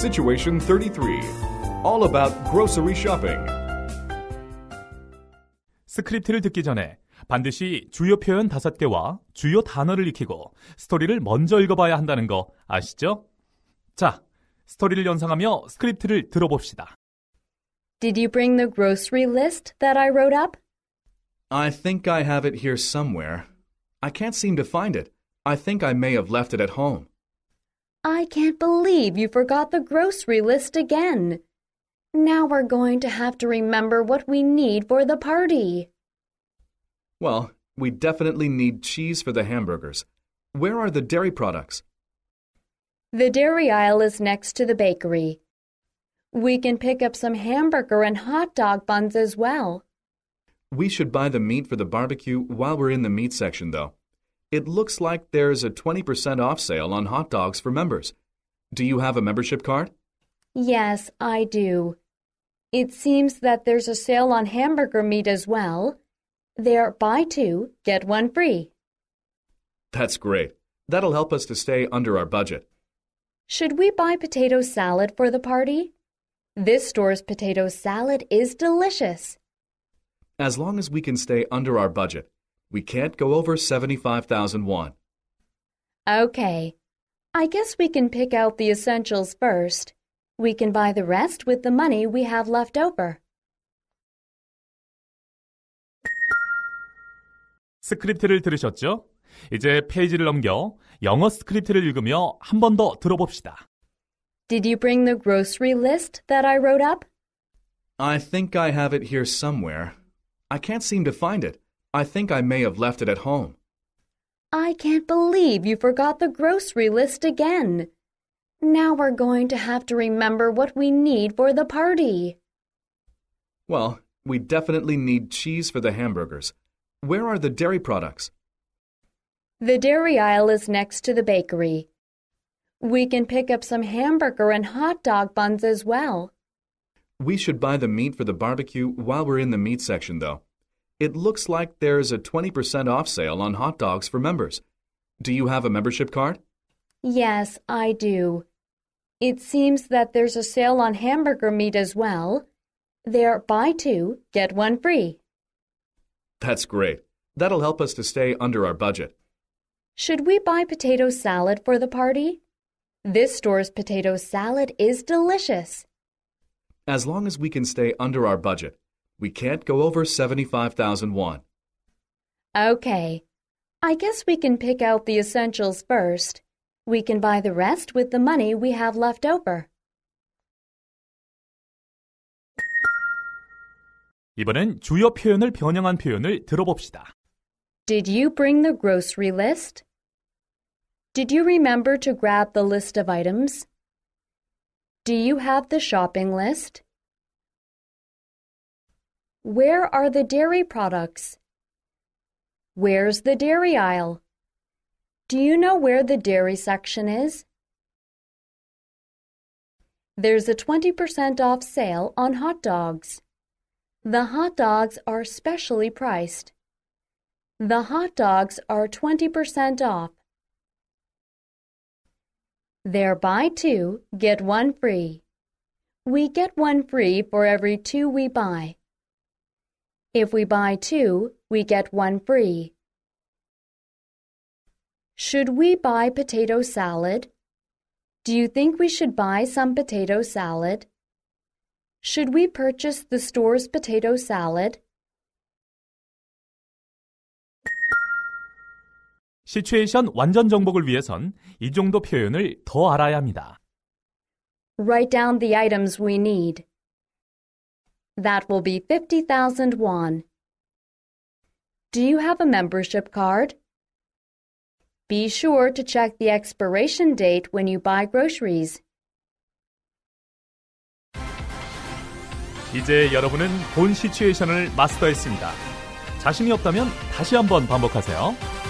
Situation 33. All about grocery shopping. 스크립트를 듣기 전에 반드시 주요 표현 5개와 주요 단어를 익히고 스토리를 먼저 읽어봐야 한다는 거 아시죠? 자, 스토리를 연상하며 스크립트를 들어봅시다. Did you bring the grocery list that I wrote up? I think I have it here somewhere. I can't seem to find it. I think I may have left it at home. I can't believe you forgot the grocery list again. Now we're going to have to remember what we need for the party. Well, we definitely need cheese for the hamburgers. Where are the dairy products? The dairy aisle is next to the bakery. We can pick up some hamburger and hot dog buns as well. We should buy the meat for the barbecue while we're in the meat section, though. It looks like there's a 20% off sale on hot dogs for members. Do you have a membership card? Yes, I do. It seems that there's a sale on hamburger meat as well. There, buy two, get one free. That's great. That'll help us to stay under our budget. Should we buy potato salad for the party? This store's potato salad is delicious. As long as we can stay under our budget, we can't go over seventy-five thousand won. Okay. I guess we can pick out the essentials first. We can buy the rest with the money we have left over. 스크립트를 들으셨죠? 이제 페이지를 넘겨 영어 스크립트를 읽으며 한 번 더 들어봅시다. Did you bring the grocery list that I wrote up? I think I have it here somewhere. I can't seem to find it. I think I may have left it at home. I can't believe you forgot the grocery list again. Now we're going to have to remember what we need for the party. Well, we definitely need cheese for the hamburgers. Where are the dairy products? The dairy aisle is next to the bakery. We can pick up some hamburger and hot dog buns as well. We should buy the meat for the barbecue while we're in the meat section, though. It looks like there's a 20% off sale on hot dogs for members. Do you have a membership card? Yes, I do. It seems that there's a sale on hamburger meat as well. There, buy two, get one free. That's great. That'll help us to stay under our budget. Should we buy potato salad for the party? This store's potato salad is delicious. As long as we can stay under our budget, we can't go over seventy-five thousand won. Okay. I guess we can pick out the essentials first. We can buy the rest with the money we have left over. 이번엔 주요 표현을 변형한 표현을 들어봅시다. Did you bring the grocery list? Did you remember to grab the list of items? Do you have the shopping list? Where are the dairy products? Where's the dairy aisle? Do you know where the dairy section is? There's a 20% off sale on hot dogs. The hot dogs are specially priced. The hot dogs are 20% off. There buy two, get one free. We get one free for every two we buy. If we buy two, we get one free. Should we buy potato salad? Do you think we should buy some potato salad? Should we purchase the store's potato salad? 시츄에이션 완전 정복을 위해선 이 정도 표현을 더 알아야 합니다. Write down the items we need. That will be 50,000 won. Do you have a membership card? Be sure to check the expiration date when you buy groceries. 이제 여러분은 본 시츄에이션을 마스터했습니다. 자신이 없다면 다시 한번 반복하세요.